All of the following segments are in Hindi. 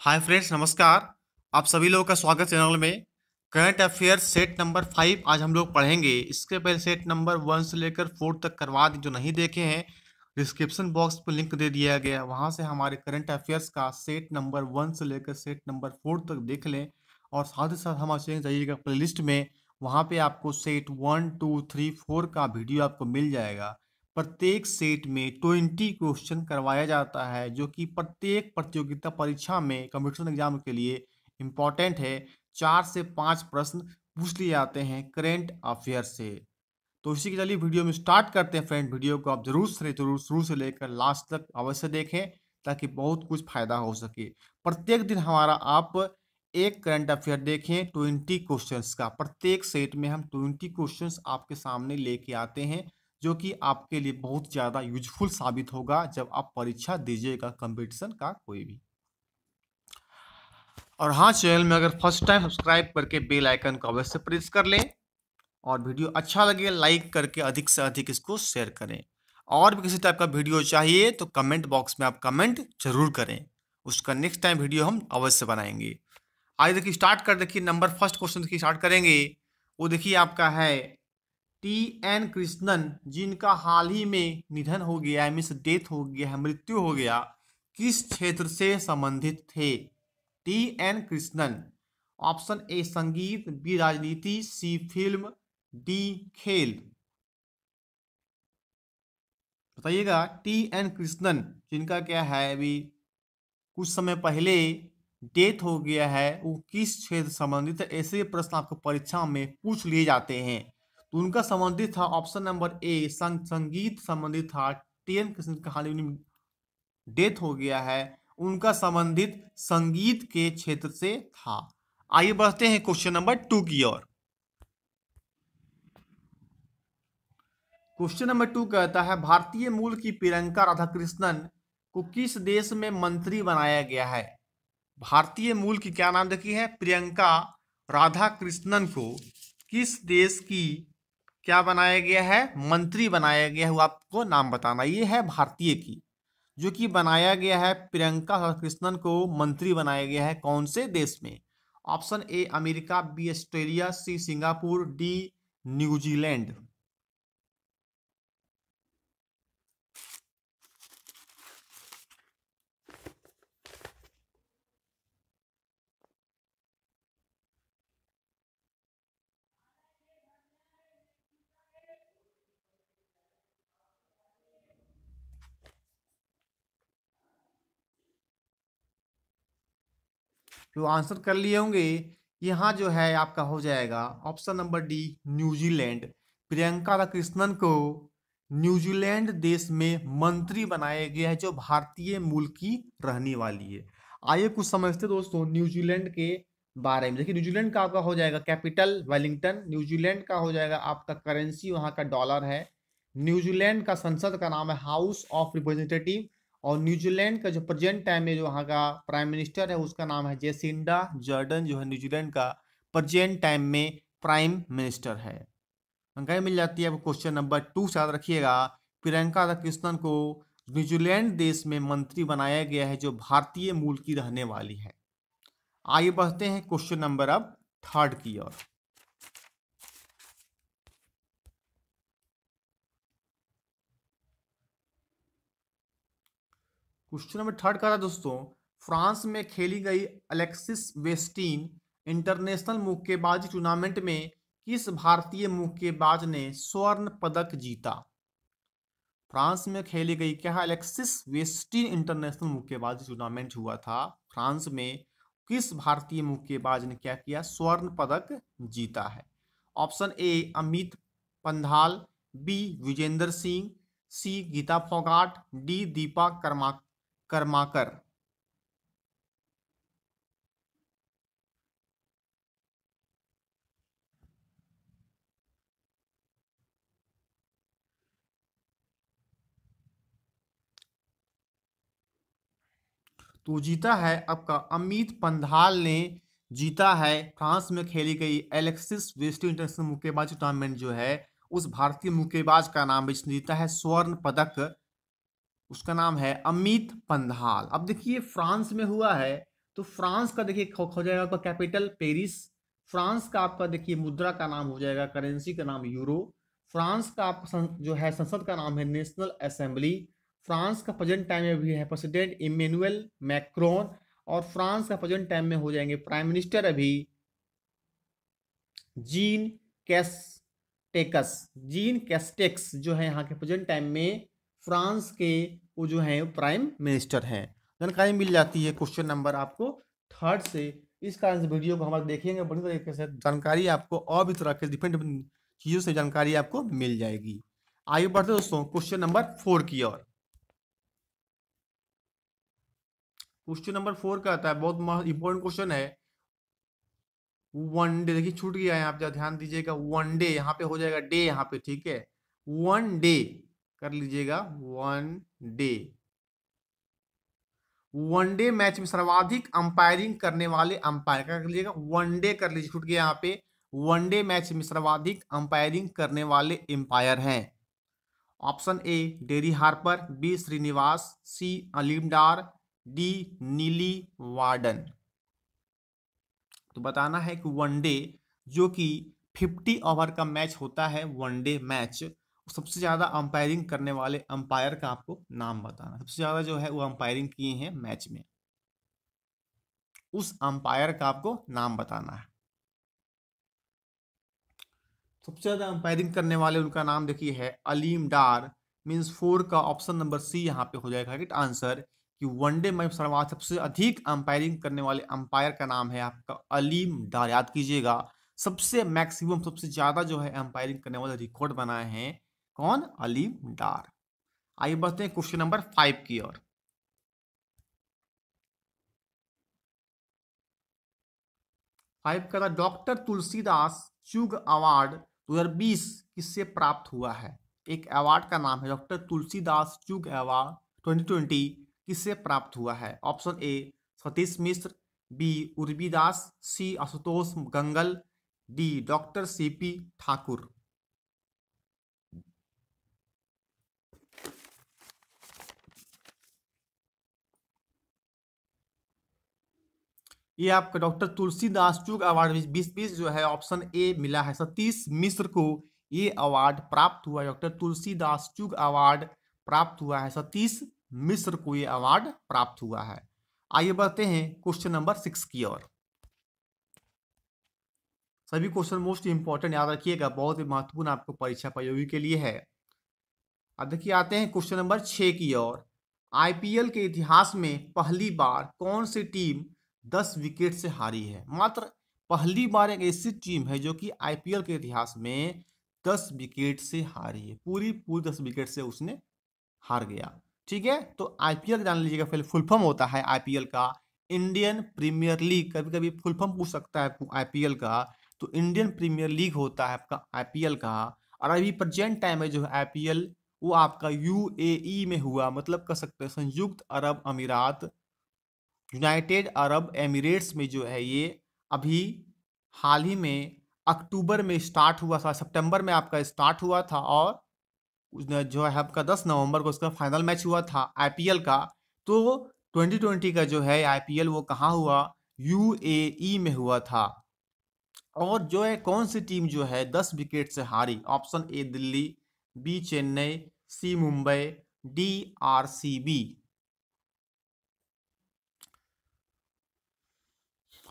हाय फ्रेंड्स नमस्कार आप सभी लोगों का स्वागत चैनल में current affair set number five आज हम लोग पढ़ेंगे इसके पहले सेट नंबर वन से लेकर फोर तक करवा दें जो नहीं देखे हैं डिस्क्रिप्शन बॉक्स पर लिंक दे दिया गया वहाँ से हमारे करंट अफेयर्स का सेट नंबर वन से लेकर सेट नंबर फोर तक देख लें और साथ ही साथ हमारे चैनल जाइएगा प्ले लिस्ट में वहाँ पर आपको set one two three four का वीडियो आपको मिल जाएगा प्रत्येक सेट में ट्वेंटी क्वेश्चन करवाया जाता है जो कि प्रत्येक प्रतियोगिता परीक्षा में कंपटीशन एग्जाम के लिए इम्पॉर्टेंट है चार से पाँच प्रश्न पूछ लिए जाते हैं करेंट अफेयर से तो इसी के चलिए वीडियो में स्टार्ट करते हैं फ्रेंड वीडियो को आप जरूर से जरूर शुरू से लेकर लास्ट तक अवश्य देखें ताकि बहुत कुछ फायदा हो सके प्रत्येक दिन हमारा आप एक करंट अफेयर देखें ट्वेंटी क्वेश्चंस का प्रत्येक सेट में हम ट्वेंटी क्वेश्चंस आपके सामने लेके आते हैं जो कि आपके लिए बहुत ज़्यादा यूजफुल साबित होगा जब आप परीक्षा दीजिएगा कंपटीशन का कोई भी और हाँ चैनल में अगर फर्स्ट टाइम सब्सक्राइब करके बेल आइकन को अवश्य प्रेस कर लें और वीडियो अच्छा लगे लाइक करके अधिक से अधिक इसको शेयर करें और भी किसी टाइप का वीडियो चाहिए तो कमेंट बॉक्स में आप कमेंट जरूर करें उसका नेक्स्ट टाइम वीडियो हम अवश्य बनाएंगे आज देखिए स्टार्ट कर देखिए नंबर फर्स्ट क्वेश्चन देखिए स्टार्ट करेंगे वो देखिए आपका है टी एन कृष्णन जिनका हाल ही में निधन हो गया है मिस डेथ हो गया है मृत्यु हो गया किस क्षेत्र से संबंधित थे T N Krishnan option A संगीत बी राजनीति सी फिल्म डी खेल बताइएगा टी एन कृष्णन जिनका क्या है अभी कुछ समय पहले डेथ हो गया है वो किस क्षेत्र संबंधित ऐसे प्रश्न आपको परीक्षा में पूछ लिए जाते हैं तो उनका संबंधित था ऑप्शन नंबर ए संग, संगीत संबंधित था टी एन कृष्ण कहानी में डेथ हो गया है उनका संबंधित संगीत के क्षेत्र से था आइए बढ़ते हैं क्वेश्चन नंबर टू की ओर क्वेश्चन नंबर टू कहता है भारतीय मूल की प्रियंका राधाकृष्णन को किस देश में मंत्री बनाया गया है भारतीय मूल की क्या नाम रखी है प्रियंका राधाकृष्णन को किस देश की क्या बनाया गया है मंत्री बनाया गया है आपको नाम बताना ये है भारतीय की जो कि बनाया गया है प्रियंका कृष्णन को मंत्री बनाया गया है कौन से देश में option A America B Australia C Singapore D New Zealand जो तो आंसर कर लिए होंगे यहाँ जो है आपका हो जाएगा option number D New Zealand Priyanka Radhakrishnan को न्यूजीलैंड देश में मंत्री बनाया गया है जो भारतीय मूल की रहने वाली है आइए कुछ समझते दोस्तों न्यूजीलैंड के बारे में देखिए न्यूजीलैंड का आपका हो जाएगा कैपिटल वेलिंगटन न्यूजीलैंड का हो जाएगा आपका करेंसी वहाँ का डॉलर है न्यूजीलैंड का संसद का नाम है हाउस ऑफ रिप्रेजेंटेटिव और न्यूजीलैंड का जो प्रेजेंट टाइम में जो वहाँ का प्राइम मिनिस्टर है उसका नाम है जेसिंडा जॉर्डन जो है न्यूजीलैंड का प्रेजेंट टाइम में प्राइम मिनिस्टर है अंकाई मिल जाती है अब क्वेश्चन नंबर टू से याद रखिएगा प्रियंका राधाकृष्णन को न्यूजीलैंड देश में मंत्री बनाया गया है जो भारतीय मूल की रहने वाली है आगे बढ़ते हैं क्वेश्चन नंबर अब थर्ड की ओर क्वेश्चन नंबर थर्ड का था दोस्तों फ्रांस में खेली गई अलेक्सिस वेस्टीन इंटरनेशनल मुक्केबाजी टूर्नामेंट में किस भारतीय मुक्केबाज ने स्वर्ण पदक जीता फ्रांस में खेली गई क्या अलेक्सिस वेस्टीन इंटरनेशनल मुक्केबाजी टूर्नामेंट हुआ था फ्रांस में किस भारतीय मुक्केबाज ने क्या किया स्वर्ण पदक जीता है option A Amit Panghal B Vijender Singh C Geeta Phogat D Dipa Karma Karmakar तो जीता है आपका अमित पंधाल ने जीता है फ्रांस में खेली गई एलेक्सिस वेस्ट इंटरनेशनल मुक्केबाजी टूर्नामेंट जो है उस भारतीय मुक्केबाज का नाम जीता है स्वर्ण पदक उसका नाम है अमित पंधाल अब देखिए फ्रांस में हुआ है तो फ्रांस का देखिए हो जाएगा आपका कैपिटल पेरिस फ्रांस का आपका देखिए मुद्रा का नाम हो जाएगा करेंसी का नाम यूरो फ्रांस का आपका जो है संसद का नाम है नेशनल असेंबली फ्रांस का प्रेजेंट टाइम में भी है प्रेसिडेंट इमेनुअल मैक्रोन और फ्रांस का प्रेजेंट टाइम में हो जाएंगे प्राइम मिनिस्टर अभी Jean Castex Jean Castex जो है यहाँ के प्रेजेंट टाइम में फ्रांस के वो जो हैं प्राइम मिनिस्टर हैं जानकारी मिल जाती है क्वेश्चन नंबर आपको थर्ड से इस कारण से वीडियो को हम देखेंगे बड़ी तरीके से जानकारी आपको और भी तरह के डिफरेंट डिफरेंट चीज़ों से जानकारी आपको मिल जाएगी आगे बढ़ते दोस्तों क्वेश्चन नंबर फोर की ओर क्वेश्चन नंबर फोर का आता है बहुत इंपॉर्टेंट क्वेश्चन है वन डे देखिए छूट गया है आप ध्यान दीजिएगा वन डे यहाँ पे हो जाएगा डे यहाँ पे ठीक है वन डे कर लीजिएगा वन डे वनडे मैच में सर्वाधिक अंपायरिंग करने वाले अंपायर क्या कर लीजिएगा वनडे कर लीजिए छूट गया यहां पे वनडे मैच में सर्वाधिक अंपायरिंग करने वाले एम्पायर हैं option A Daryl Harper B Srinivas C Aleem Dar डी नीली वार्डन तो बताना है कि वनडे जो कि 50 ओवर का मैच होता है वनडे मैच सबसे ज़्यादा अंपायरिंग करने वाले अंपायर का आपको नाम बताना सबसे ज़्यादा जो है वो अंपायरिंग किए हैं मैच में उस अंपायर का आपको नाम बताना है सबसे ज़्यादा अंपायरिंग करने वाले उनका नाम देखिए है अलीम डार मीन्स फोर का ऑप्शन नंबर सी यहाँ पे हो जाएगा राइट आंसर कि वनडे मैच सर्वा सबसे अधिक अंपायरिंग करने वाले अंपायर का नाम है आपका अलीम डार याद कीजिएगा सबसे मैक्सिमम सबसे ज़्यादा जो है अंपायरिंग करने वाले रिकॉर्ड बनाए हैं कौन अलीम डार आइए बढ़ते हैं क्वेश्चन नंबर फाइव की ओर फाइव का डॉक्टर तुलसीदास चुग अवार्ड 2020 किससे प्राप्त हुआ है एक अवार्ड का नाम है डॉक्टर तुलसीदास चुग अवार्ड 2020 किससे प्राप्त हुआ है option A Satish Mishra B Urvidas C Ashutosh Gangal D doctor C P Thakur ये आपका डॉक्टर तुलसीदास चुग अवार्ड बीस बीस जो है ऑप्शन ए मिला है सतीश मिश्र को ये अवार्ड प्राप्त हुआ डॉक्टर तुलसीदास चुग अवार्ड प्राप्त हुआ है सतीश मिश्र को ये अवार्ड प्राप्त हुआ है आइए बढ़ते हैं क्वेश्चन नंबर सिक्स की ओर सभी क्वेश्चन मोस्ट इंपॉर्टेंट याद रखिएगा बहुत ही महत्वपूर्ण आपको परीक्षा प्रयोगी के लिए है अब देखिए आते हैं क्वेश्चन नंबर छ की ओर आईपीएल के इतिहास में पहली बार कौन सी टीम दस विकेट से हारी है मात्र पहली बार एक ऐसी टीम है जो कि आईपीएल के इतिहास में दस विकेट से हारी है पूरी पूरी दस विकेट से उसने हार गया ठीक है तो आईपीएल जान लीजिएगा फिर फुल फॉर्म होता है आईपीएल का इंडियन प्रीमियर लीग कभी कभी फुल फॉर्म पूछ सकता है आईपीएल का तो इंडियन प्रीमियर लीग होता है आपका आईपीएल का और अभी प्रजेंट टाइम में जो है आईपीएल वो आपका यूएई में हुआ मतलब कह सकते हैं संयुक्त अरब अमीरात यूनाइटेड अरब एमिरेट्स में जो है ये अभी हाल ही में अक्टूबर में स्टार्ट हुआ था सितंबर में आपका स्टार्ट हुआ था और जो है आपका 10 नवंबर को उसका फाइनल मैच हुआ था आईपीएल का तो 2020 का जो है आईपीएल वो कहाँ हुआ यूएई में हुआ था और जो है कौन सी टीम जो है दस विकेट से हारी option A Delhi B Chennai C Mumbai D R C B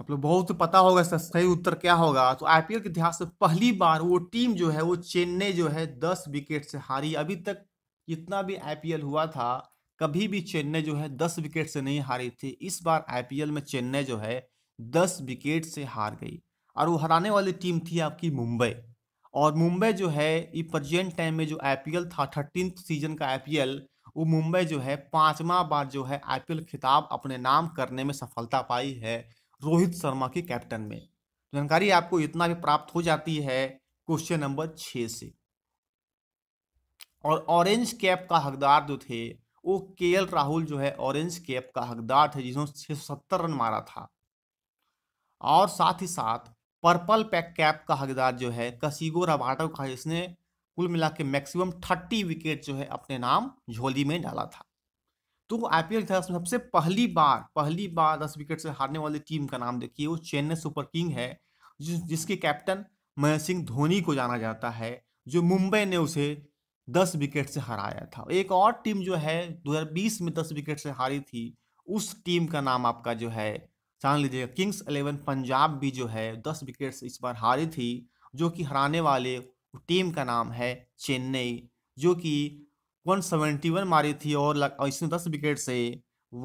आप लोग बहुत तो पता होगा इसका सही उत्तर क्या होगा तो आईपीएल के इतिहास में पहली बार वो टीम जो है वो चेन्नई जो है दस विकेट से हारी अभी तक जितना भी आईपीएल हुआ था कभी भी चेन्नई जो है दस विकेट से नहीं हारी थी इस बार आईपीएल में चेन्नई जो है दस विकेट से हार गई और वो हराने वाली टीम थी आपकी मुंबई और मुंबई जो है ये प्रजेंट टाइम में जो आई था थर्टीन सीजन का आई वो मुंबई जो है पांचवा बार जो है आई खिताब अपने नाम करने में सफलता पाई है रोहित शर्मा के कैप्टन में जानकारी आपको इतना भी प्राप्त हो जाती है क्वेश्चन नंबर छ से और ऑरेंज कैप का हकदार जो थे वो के राहुल जो है ऑरेंज कैप का हकदार थे जिन्होंने छह रन मारा था और साथ ही साथ पर्पल पैक कैप का हकदार जो है कसीगो रबाटो का इसने कुल मिला के मैक्सिमम थर्टी विकेट जो है अपने नाम झोली में डाला था तो आईपीएल इतिहास में सबसे पहली बार पहली बार दस विकेट से हारने वाली टीम का नाम देखिए वो चेन्नई सुपर किंग है जिस जिसके कैप्टन महेंद्र सिंह धोनी को जाना जाता है जो मुंबई ने उसे दस विकेट से हराया था एक और टीम जो है 2020 में दस विकेट से हारी थी उस टीम का नाम आपका जो है जान लीजिएगा किंग्स इलेवन पंजाब भी जो है दस विकेट से इस बार हारी थी जो कि हराने वाले टीम का नाम है चेन्नई जो कि 171 मारी थी और इसने दस विकेट से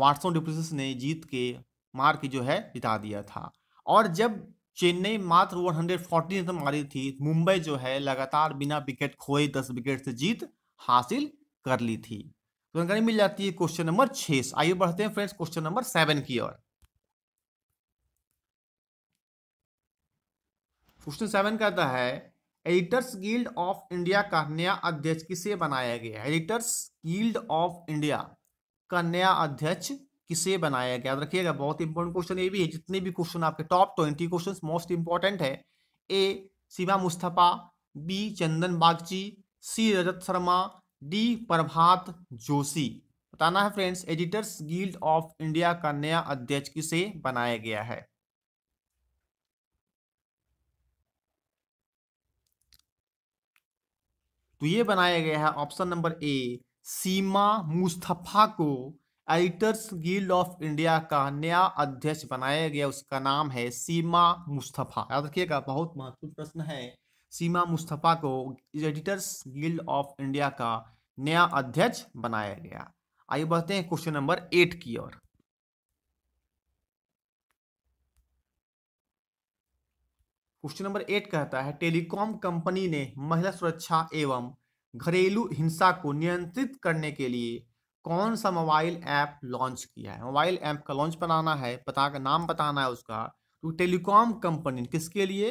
वाटसन डिप्रेसिस ने जीत के मार के जो है जिता दिया था और जब चेन्नई मात्र 140 रन मारी थी मुंबई जो है लगातार बिना विकेट खोए 10 विकेट से जीत हासिल कर ली थी जानकारी मिल जाती है क्वेश्चन नंबर छह आइए बढ़ते हैं फ्रेंड्स क्वेश्चन नंबर सेवन की ओर क्वेश्चन सेवन कहता है एडिटर्स गिल्ड ऑफ इंडिया का नया अध्यक्ष किसे बनाया गया एडिटर्स गिल्ड ऑफ इंडिया का नया अध्यक्ष किसे बनाया गया याद रखिएगा बहुत इंपॉर्टेंट क्वेश्चन ये भी है जितने भी क्वेश्चन आपके top twenty question most important है A Shiva Mustafa B Chandan Bagchi C Rajat Sharma D Prabhat Joshi बताना है friends editors guild of India का नया अध्यक्ष किसे बनाया गया है तो ये बनाया गया है option number A Seema Mustafa को एडिटर्स गिल्ड ऑफ इंडिया का नया अध्यक्ष बनाया गया उसका नाम है सीमा मुस्तफ़ा याद रखिएगा बहुत महत्वपूर्ण प्रश्न है सीमा मुस्तफ़ा को एडिटर्स गिल्ड ऑफ इंडिया का नया अध्यक्ष बनाया गया आइए बढ़ते हैं क्वेश्चन नंबर एट की ओर क्वेश्चन नंबर एट कहता है टेलीकॉम कंपनी ने महिला सुरक्षा एवं घरेलू हिंसा को नियंत्रित करने के लिए कौन सा मोबाइल ऐप लॉन्च किया है मोबाइल ऐप का लॉन्च बनाना है पता का नाम बताना है उसका तो टेलीकॉम कंपनी किसके लिए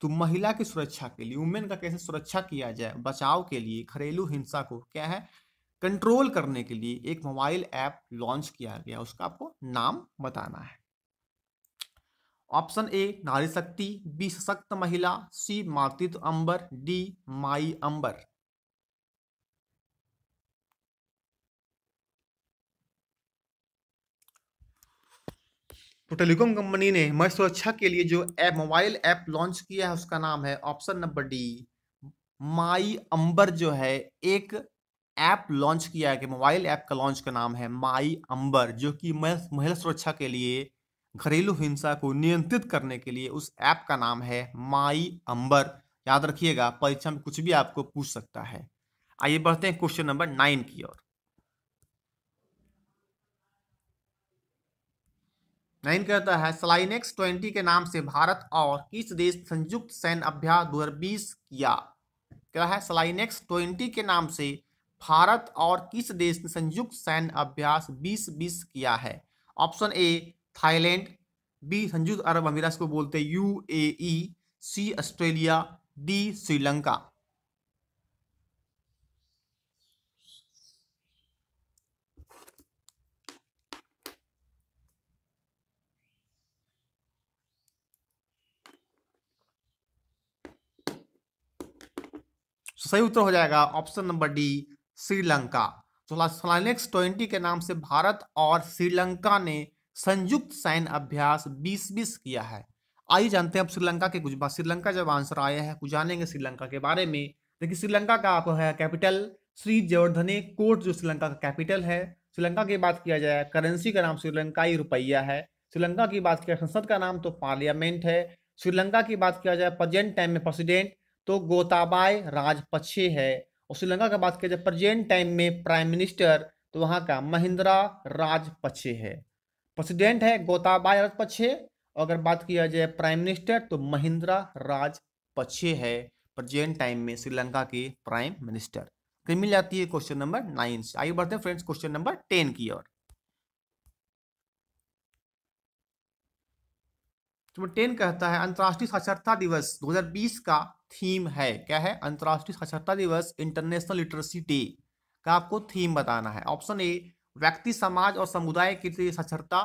तो महिला की सुरक्षा के लिए वुमेन का कैसे सुरक्षा किया जाए बचाव के लिए घरेलू हिंसा को क्या है कंट्रोल करने के लिए एक मोबाइल ऐप लॉन्च किया गया उसका आपको नाम बताना है ऑप्शन ए नारी शक्ति बी सशक्त महिला सी मातृत्व अंबर डी माई अंबर तो टेलीकॉम कंपनी ने मई सुरक्षा के लिए जो ऐप मोबाइल ऐप लॉन्च किया है उसका नाम है ऑप्शन नंबर डी माई अंबर जो है एक ऐप लॉन्च किया है कि मोबाइल ऐप का लॉन्च का नाम है माई अंबर जो कि महिला सुरक्षा के लिए घरेलू हिंसा को नियंत्रित करने के लिए उस ऐप का नाम है माई अंबर याद रखिएगा परीक्षा में कुछ भी आपको पूछ सकता है आइए बढ़ते हैं क्वेश्चन नंबर नाइन की ओर नाइन कहता है सलाइनेक्स ट्वेंटी के नाम से भारत और किस देश संयुक्त सैन्य अभ्यास दो हजार बीस किया क्या है सलाइनेक्स ट्वेंटी के नाम से भारत और किस देश ने संयुक्त सैन्य अभ्यास बीस बीस किया है ऑप्शन ए थाईलैंड बी संयुक्त अरब अमीरात को बोलते हैं U A E C Australia D Sri Lanka तो सही उत्तर हो जाएगा ऑप्शन नंबर डी श्रीलंका तो नेक्स्ट ट्वेंटी के नाम से भारत और श्रीलंका ने संयुक्त साइन अभ्यास बीस बीस किया है आइए जानते हैं अब श्रीलंका के कुछ बात श्रीलंका जब आंसर आया है कुछ जानेंगे श्रीलंका के बारे में देखिए श्रीलंका का आप है कैपिटल श्री जयवर्धने कोट जो श्रीलंका का कैपिटल है श्रीलंका की बात किया जाए करेंसी का नाम श्रीलंकाई रुपया है श्रीलंका की बात किया संसद का नाम तो पार्लियामेंट है श्रीलंका की बात किया जाए प्रजेंट टाइम में प्रेसिडेंट तो गोताबाय राजपक्षे है और श्रीलंका की बात किया जाए प्रजेंट टाइम में प्राइम मिनिस्टर तो वहाँ का महिंद्रा राजपक्षे है प्रेसिडेंट है गोताबाय राजपक्षे और अगर बात किया जाए प्राइम मिनिस्टर तो महिंद्रा राजपक्षे है प्रेजेंट टाइम में श्रीलंका के प्राइम मिनिस्टर फिर मिल जाती है क्वेश्चन नंबर नाइन से आइए बढ़ते हैं फ्रेंड्स क्वेश्चन नंबर टेन की ओर तो टेन कहता है अंतर्राष्ट्रीय साक्षरता दिवस 2020 का थीम है क्या है अंतर्राष्ट्रीय साक्षरता दिवस इंटरनेशनल लिटरेसी डे का आपको थीम बताना है ऑप्शन ए व्यक्ति समाज और समुदाय के लिए साक्षरता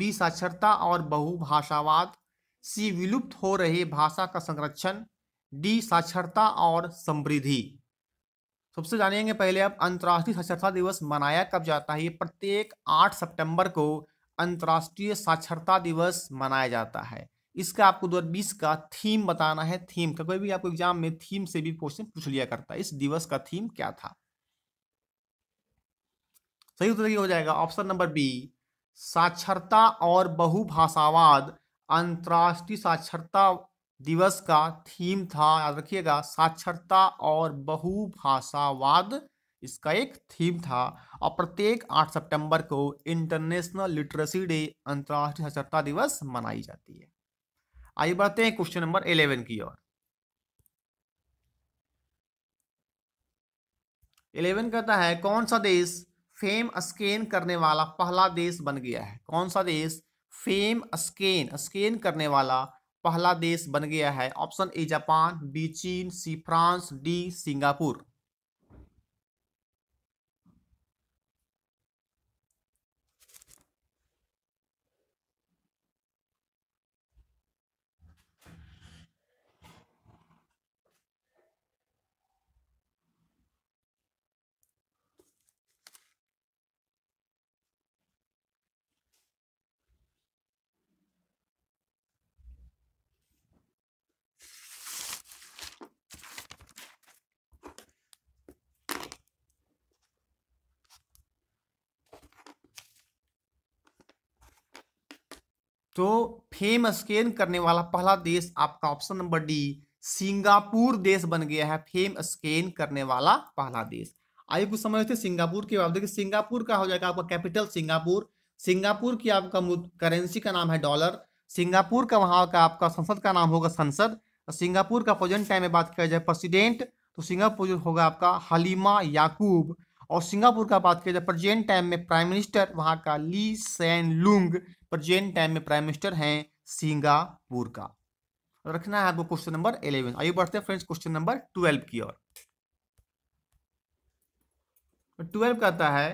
बी साक्षरता और बहुभाषावाद सी विलुप्त हो रहे भाषा का संरक्षण डी साक्षरता और समृद्धि सबसे जानेंगे पहले अब अंतर्राष्ट्रीय साक्षरता दिवस मनाया कब जाता है ये प्रत्येक 8 सितंबर को अंतर्राष्ट्रीय साक्षरता दिवस मनाया जाता है इसका आपको 2020 का थीम बताना है थीम का कोई भी आपको एग्जाम में थीम से भी क्वेश्चन पूछ लिया करता है इस दिवस का थीम क्या था सही उत्तर हो जाएगा ऑप्शन नंबर बी साक्षरता और बहुभाषावाद अंतर्राष्ट्रीय साक्षरता दिवस का थीम था याद रखिएगा साक्षरता और बहुभाषावाद इसका एक थीम था और प्रत्येक 8 सितंबर को इंटरनेशनल लिटरेसी डे अंतर्राष्ट्रीय साक्षरता दिवस मनाई जाती है आइए बढ़ते हैं क्वेश्चन नंबर 11 की ओर 11 कहता है कौन सा देश फेम स्कैन करने वाला पहला देश बन गया है कौन सा देश फेम स्कैन स्कैन करने वाला पहला देश बन गया है ऑप्शन ए जापान बी चीन सी फ्रांस डी सिंगापुर तो फेम स्कैन करने वाला पहला देश आपका ऑप्शन नंबर डी सिंगापुर देश बन गया है फेम स्कैन करने वाला पहला देश आइए कुछ समझते सिंगापुर के बाद देखिए सिंगापुर का हो जाएगा आपका कैपिटल सिंगापुर सिंगापुर की आपका करेंसी का नाम है डॉलर सिंगापुर का वहां का आपका संसद का नाम होगा संसद और सिंगापुर का प्रेजेंट टाइम में बात किया जाए प्रेसिडेंट तो सिंगापुर होगा आपका हलीमा याकूब और सिंगापुर का बात किया जाए प्रजेंट टाइम में प्राइम मिनिस्टर वहाँ का Lee Hsien Loong present time में प्राइम मिनिस्टर हैं सिंगापुर का रखना है आपको क्वेश्चन नंबर इलेवन आइए बढ़ते हैं फ्रेंड्स क्वेश्चन नंबर ट्वेल्व की ओर ट्वेल्व कहता है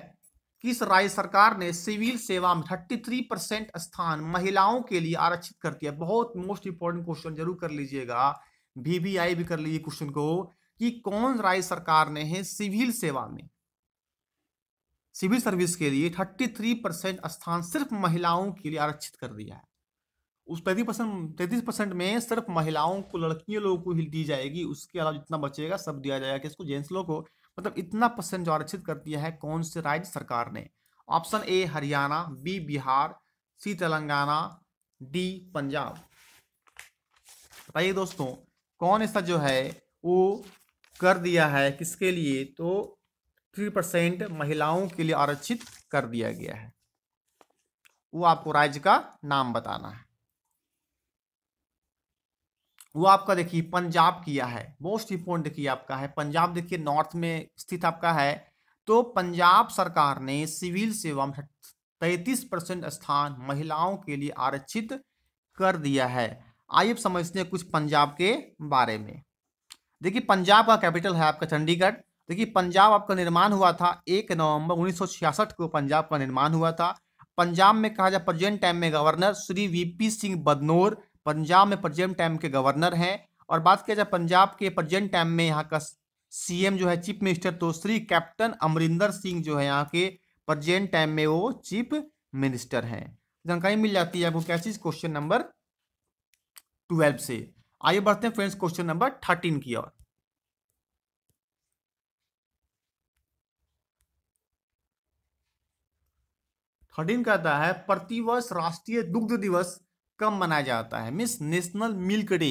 किस राज्य सरकार ने सिविल सेवा में थर्टी थ्री परसेंट स्थान महिलाओं के लिए आरक्षित कर दिया बहुत मोस्ट इंपॉर्टेंट क्वेश्चन जरूर कर लीजिएगा बीबीआई भी कर लीजिए क्वेश्चन को कि कौन राज्य सरकार ने है सिविल सेवा में सिविल सर्विस के लिए 33 परसेंट स्थान सिर्फ महिलाओं के लिए आरक्षित कर दिया है उस पैंतीस परसेंट तैंतीस परसेंट में सिर्फ महिलाओं को लड़कियों लोगों को ही दी जाएगी उसके अलावा जितना बचेगा सब दिया जाएगा किसको जेंट्स लोगों को मतलब इतना परसेंट जो आरक्षित कर दिया है कौन से राज्य सरकार ने option A Haryana B Bihar C Telangana D Punjab बताइए दोस्तों कौन ऐसा जो है वो कर दिया है किसके लिए तो थ्री परसेंट महिलाओं के लिए आरक्षित कर दिया गया है वो आपको राज्य का नाम बताना है वो आपका देखिए पंजाब किया है मोस्ट इंपोर्टेंट देखिए आपका है पंजाब देखिए नॉर्थ में स्थित आपका है तो पंजाब सरकार ने सिविल सेवा में तैतीस परसेंट स्थान महिलाओं के लिए आरक्षित कर दिया है आइए समझते हैं कुछ पंजाब के बारे में देखिए पंजाब का कैपिटल है आपका चंडीगढ़ देखिए पंजाब आपका निर्माण हुआ था एक नवंबर 1966 को पंजाब का निर्माण हुआ था पंजाब में कहा जाए प्रजेंट टाइम में गवर्नर श्री वीपी सिंह बदनौर पंजाब में प्रजेंट टाइम के गवर्नर हैं और बात किया जाए पंजाब के प्रजेंट टाइम में यहाँ का सीएम जो है चीफ मिनिस्टर तो श्री कैप्टन अमरिंदर सिंह जो है यहाँ के प्रजेंट टाइम में वो चीफ मिनिस्टर हैं जानकारी मिल जाती है आपको क्या चीज क्वेश्चन नंबर ट्वेल्व से आइए बढ़ते हैं फ्रेंड्स क्वेश्चन नंबर थर्टीन की ओर थर्टीन कहता है प्रतिवर्ष राष्ट्रीय दुग्ध दिवस कब मनाया जाता है means national milk day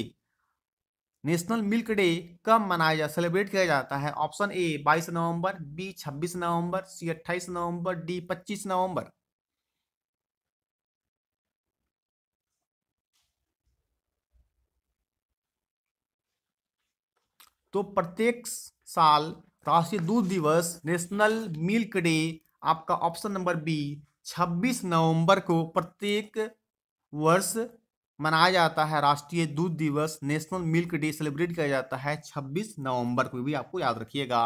national milk day कब मनाया जा सेलिब्रेट किया जाता है ऑप्शन ए 22 नवंबर बी 26 नवंबर सी 28 नवंबर डी 25 नवंबर तो प्रत्येक साल राष्ट्रीय दूध दिवस नेशनल मिल्क डे आपका ऑप्शन नंबर बी 26 नवंबर को प्रत्येक वर्ष मनाया जाता है राष्ट्रीय दूध दिवस नेशनल मिल्क डे सेलिब्रेट किया जाता है 26 नवंबर को भी आपको याद रखिएगा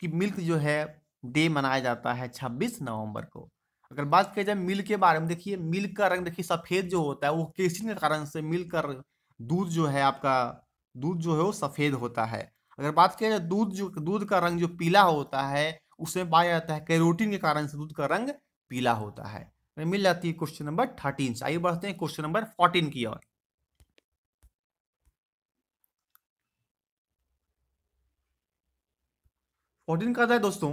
कि मिल्क जो है डे मनाया जाता है 26 नवंबर को अगर बात किया जाए मिल्क के बारे में देखिए मिल्क का रंग देखिए सफ़ेद जो होता है वो केसिन के कारण से मिल्क का दूध जो है आपका दूध जो है वो सफ़ेद होता है अगर बात किया जाए दूध जो दूध का रंग जो पीला होता है उसमें पाया जाता है कैरोटीन के कारण से दूध का रंग पीला होता है मिल जाती है क्वेश्चन नंबर थर्टीन से आइए बढ़ते हैं क्वेश्चन नंबर फोर्टीन की ओर फोर्टीन कहता है दोस्तों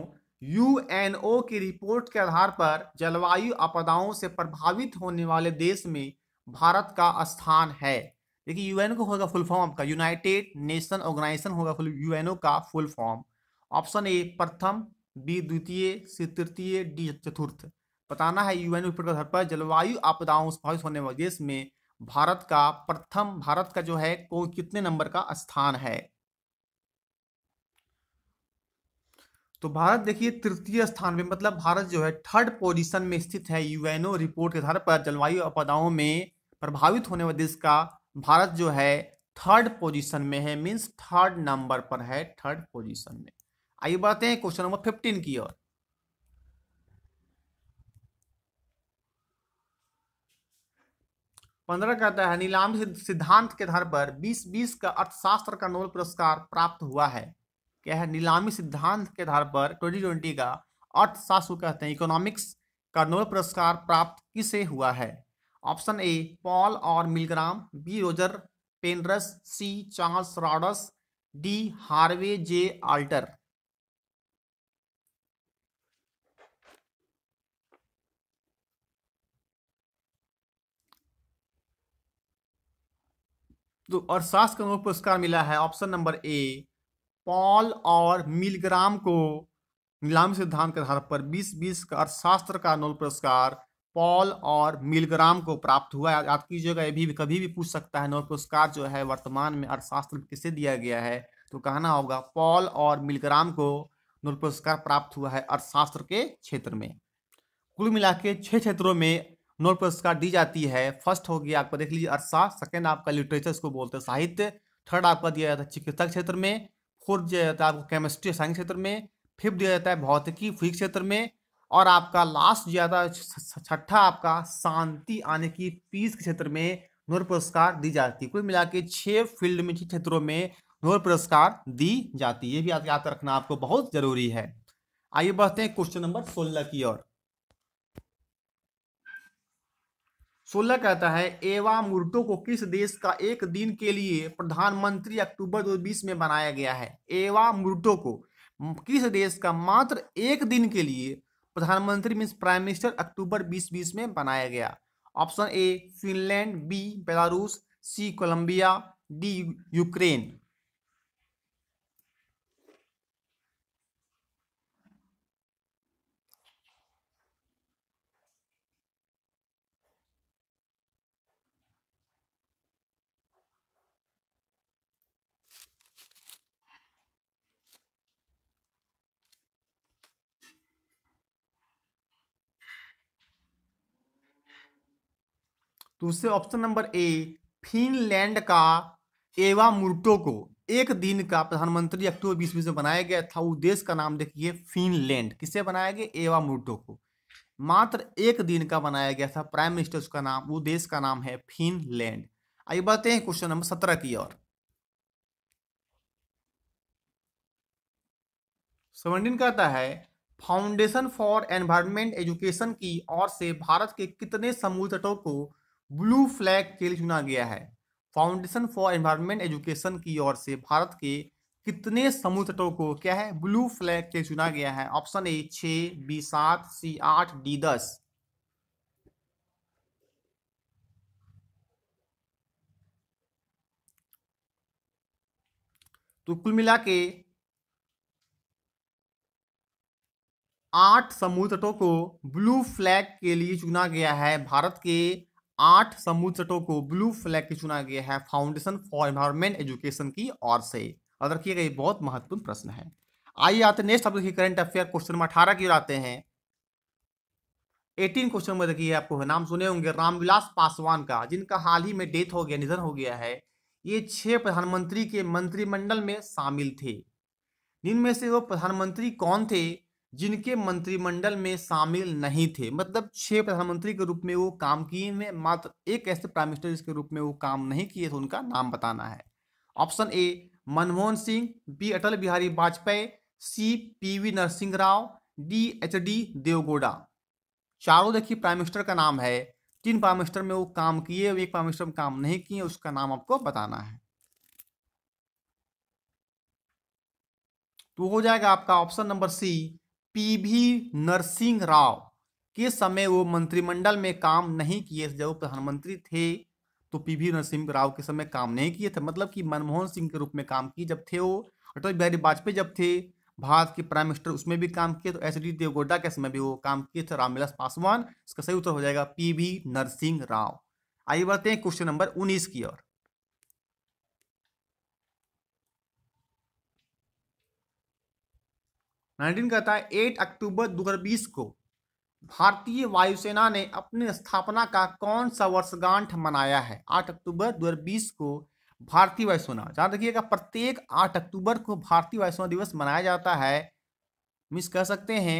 यूएनओ की रिपोर्ट के आधार पर जलवायु आपदाओं से प्रभावित होने वाले देश में भारत का स्थान है देखिए यूएन को होगा फुल फॉर्म आपका यूनाइटेड नेशन ऑर्गेनाइजेशन होगा फुल यूएनओ का फुल फॉर्म ऑप्शन ए प्रथम बी द्वितीय सी तृतीय डी चतुर्थ बताना है यूएन रिपोर्ट के आधार पर जलवायु आपदाओं से प्रभावित होने वाले देश में भारत का प्रथम भारत का जो है को कितने नंबर का स्थान है तो भारत देखिए तृतीय स्थान पे मतलब भारत जो है थर्ड पोजीशन में स्थित है यूएनओ रिपोर्ट के आधार पर जलवायु आपदाओं में प्रभावित होने वाले देश का भारत जो है थर्ड पोजीशन में है मींस थर्ड नंबर पर है थर्ड पोजीशन में आइए बढ़ते हैं क्वेश्चन नंबर फिफ्टीन की ओर पंद्रह कहता है नीलामी सिद्धांत के आधार पर बीस बीस का अर्थशास्त्र का नोबल पुरस्कार प्राप्त हुआ है क्या है नीलामी सिद्धांत के आधार पर ट्वेंटी ट्वेंटी का अर्थशास्त्र कहते हैं इकोनॉमिक्स का नोबल पुरस्कार प्राप्त किसे हुआ है option A Paul R Milgrom B Roger Penrose C Charles Rhodes D Harvey J Alter तो और का नोबेल पुरस्कार मिला है ऑप्शन नंबर ए पॉल और मिलग्राम को नीलामी सिद्धांत के आधार पर 20 का अर्थशास्त्र का नोबल पुरस्कार पॉल और मिलग्राम को प्राप्त हुआ है याद कीजिएगा ये भी कभी भी पूछ सकता है नोबल पुरस्कार जो है वर्तमान में अर्थशास्त्र किसे दिया गया है तो कहना होगा पॉल और मिलग्राम को नोबल पुरस्कार प्राप्त हुआ है अर्थशास्त्र के क्षेत्र में कुल मिला के छह क्षेत्रों में नोबल पुरस्कार दी जाती है फर्स्ट हो गया आपका देख लीजिए अर्सा सेकेंड आपका लिटरेचर को बोलते हैं साहित्य थर्ड आपका दिया जाता है चिकित्सा क्षेत्र में फोर्थ दिया जाता है आपको केमिस्ट्री साइंस क्षेत्र में फिफ्थ दिया जाता है भौतिकी फिजिक्स क्षेत्र में और आपका लास्ट दिया जाता है छठा आपका शांति आने की पीस के क्षेत्र में नोबल पुरस्कार दी जाती है कुल मिला के छः फील्ड में क्षेत्रों में नोबल पुरस्कार दी जाती है ये भी याद रखना आपको बहुत जरूरी है आइए बढ़ते हैं क्वेश्चन नंबर सोलह की ओर सोलह कहता है एवा मुर्टो को किस देश का एक दिन के लिए प्रधानमंत्री अक्टूबर 2020 में बनाया गया है एवा मुर्टो को किस देश का मात्र एक दिन के लिए प्रधानमंत्री मीन्स प्राइम मिनिस्टर अक्टूबर 2020 में बनाया गया option A Finland B Belarus C Colombia D Ukraine तो उससे ऑप्शन नंबर ए फिनलैंड का एवा मुर्टो को एक दिन का प्रधानमंत्री अक्टूबर बीस बीस में बनाया गया था उस देश का नाम देखिए फिनलैंड किसे बनाया गया एवा मुर्टो को मात्र एक दिन का बनाया गया था प्राइम मिनिस्टर उसका नाम वो देश का नाम है फिनलैंड आइए बढ़ते हैं क्वेश्चन नंबर सत्रह की ओर सेवनटीन कहता है फाउंडेशन फॉर एनवायरमेंट एजुकेशन की ओर से भारत के कितने समूह तटों को ब्लू फ्लैग खेल चुना गया है फाउंडेशन फॉर एनवायरमेंट एजुकेशन की ओर से भारत के कितने समुद्र तटों को क्या है ब्लू फ्लैग के चुना गया है ऑप्शन ए छ बी सात सी आठ डी दस तो कुल मिला के आठ समुद्र तटों को ब्लू फ्लैग के लिए चुना गया है भारत के आठ समूह तटों को ब्लू फ्लैग की चुना गया है फाउंडेशन फॉर एनवायरमेंट एजुकेशन की ओर से याद रखिएगा ये बहुत महत्वपूर्ण प्रश्न है आइए आते नेक्स्ट आप देखिए करंट अफेयर क्वेश्चन नंबर अठारह की ओर आते हैं एटीन क्वेश्चन नंबर देखिए आपको नाम सुने होंगे रामविलास पासवान का जिनका हाल ही में डेथ हो गया निधन हो गया है ये छह प्रधानमंत्री के मंत्रिमंडल में शामिल थे जिनमें से वो प्रधानमंत्री कौन थे जिनके मंत्रिमंडल में शामिल नहीं थे मतलब छह प्रधानमंत्री के रूप में वो काम किए हुए मात्र एक ऐसे प्राइम मिनिस्टर जिसके रूप में वो काम नहीं किए थे उनका नाम बताना है option A Manmohan Singh B Atal Bihari Vajpayee C P V Narasimha Rao D H D Deve Gowda चारों देखिए प्राइम मिनिस्टर का नाम है किन प्राइम मिनिस्टर में वो काम किए एक प्राइम मिनिस्टर में काम नहीं किए उसका नाम आपको बताना है तो हो जाएगा आपका option number C P V Narasimha Rao के समय वो मंत्रिमंडल में काम नहीं किए जब वो प्रधानमंत्री थे तो पीवी नरसिंह राव के समय काम नहीं किए थे मतलब कि मनमोहन सिंह के रूप में काम किए जब थे वो अटल तो बिहारी वाजपेयी जब थे भारत के प्राइम मिनिस्टर उसमें भी काम किए तो एस डी देवगोड्डा के समय भी वो काम किए थे रामविलास पासवान इसका सही उत्तर हो जाएगा पी वी नरसिंह राव आइए बढ़ते हैं क्वेश्चन नंबर उन्नीस की ओर नाइनटीन कहता है एट अक्टूबर 2020 को भारतीय वायुसेना ने अपनी स्थापना का कौन सा वर्षगांठ मनाया है आठ अक्टूबर 2020 को भारतीय वायुसेना जहां देखिएगा प्रत्येक आठ अक्टूबर को भारतीय वायुसेना दिवस मनाया जाता है मिस कह सकते हैं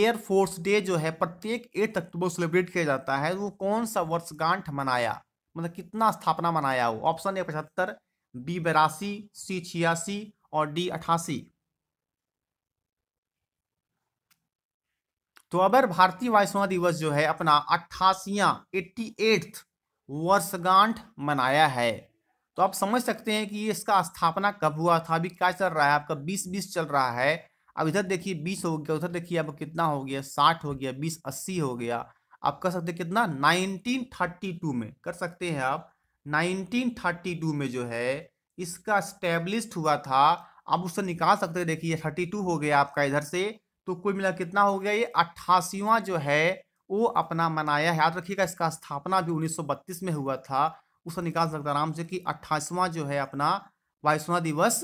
एयरफोर्स डे जो है प्रत्येक एट अक्टूबर सेलिब्रेट किया जाता है वो कौन सा वर्षगांठ मनाया मतलब कितना स्थापना मनाया वो ऑप्शन ए पचहत्तर बी बेरासी सी छियासी और डी अठासी तो अगर भारतीय वायुसेना दिवस जो है अपना अट्ठासिया एट्टी एट्थ वर्षगांठ मनाया है तो आप समझ सकते हैं कि इसका स्थापना कब हुआ था अभी क्या चल रहा है आपका बीस बीस चल रहा है अब इधर देखिए बीस हो गया उधर देखिए अब कितना हो गया साठ हो गया बीस अस्सी हो गया आप कर सकते कितना नाइनटीन थर्टी टू में कर सकते हैं आप नाइनटीन थर्टी टू में जो है इसका स्टेब्लिश हुआ था आप उससे निकाल सकते हैं देखिए टू हो गया आपका इधर से तो कुल मिला कितना हो गया ये अट्ठासीवा जो है वो अपना मनाया याद रखिएगा इसका स्थापना भी 1932 में हुआ था उसका निकाल सकता आराम से कि अट्ठाईसवां जो है अपना बाईसवां दिवस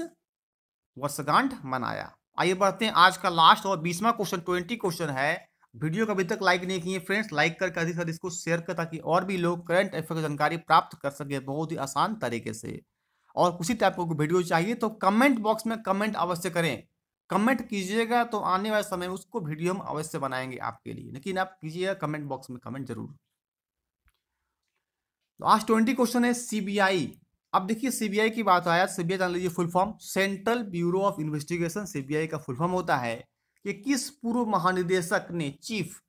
वर्षगांठ मनाया आइए बढ़ते हैं आज का लास्ट और बीसवा क्वेश्चन ट्वेंटी क्वेश्चन है वीडियो को अभी तक लाइक नहीं किए फ्रेंड्स लाइक करके अधिक से अधिक इसको शेयर कर ताकि और भी लोग करंट अफेयर की जानकारी प्राप्त कर सके बहुत ही आसान तरीके से और उसी टाइप को वीडियो चाहिए तो कमेंट बॉक्स में कमेंट अवश्य करें कमेंट कीजिएगा तो आने वाले समय में उसको वीडियो हम अवश्य बनाएंगे आपके लिए लेकिन आप कीजिएगा कमेंट बॉक्स में कमेंट जरूर लास्ट ट्वेंटी क्वेश्चन है सीबीआई अब देखिए सीबीआई की बात आया सीबीआई जान लीजिए full form central bureau of investigation CBI का फुल फॉर्म होता है कि किस पूर्व महानिदेशक ने चीफ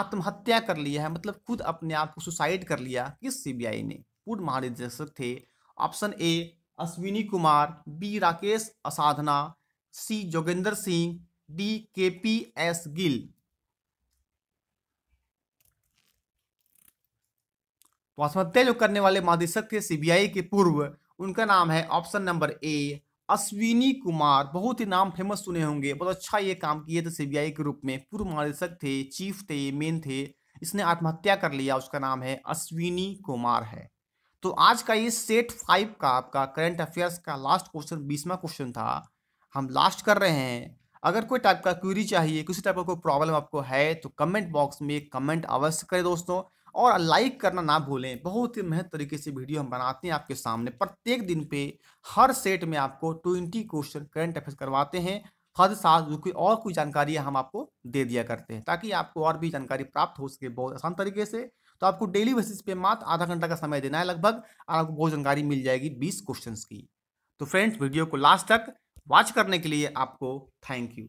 आत्महत्या कर लिया है मतलब खुद अपने आप को सुसाइड कर लिया किस सीबीआई ने पूर्व महानिदेशक थे option A Ashwani Kumar B Rakesh Asthana C Joginder Singh D K P S Gill तो आत्महत्या जो करने वाले महाधिशक थे सीबीआई के पूर्व उनका नाम है option number A Ashwani Kumar बहुत ही नाम फेमस सुने होंगे बहुत अच्छा ये काम किए थे सीबीआई के रूप में पूर्व महाधिशक थे चीफ थे मेन थे इसने आत्महत्या कर लिया उसका नाम है अश्विनी कुमार है तो आज का ये सेट फाइव का आपका करंट अफेयर्स का लास्ट क्वेश्चन बीसवा क्वेश्चन था हम लास्ट कर रहे हैं अगर कोई टाइप का क्यूरी चाहिए किसी टाइप का कोई प्रॉब्लम आपको है तो कमेंट बॉक्स में कमेंट अवश्य करें दोस्तों और लाइक करना ना भूलें बहुत ही मेहनत तरीके से वीडियो हम बनाते हैं आपके सामने प्रत्येक दिन पे हर सेट में आपको ट्वेंटी क्वेश्चन करंट अफेयर्स करवाते हैं हद साथ जो कोई और कोई जानकारी हम आपको दे दिया करते हैं ताकि आपको और भी जानकारी प्राप्त हो सके बहुत आसान तरीके से तो आपको डेली बेसिस पे मात्र आधा घंटा का समय देना है लगभग और आपको बहुत जानकारी मिल जाएगी बीस क्वेश्चन की तो फ्रेंड्स वीडियो को लास्ट तक वॉच करने के लिए आपको थैंक यू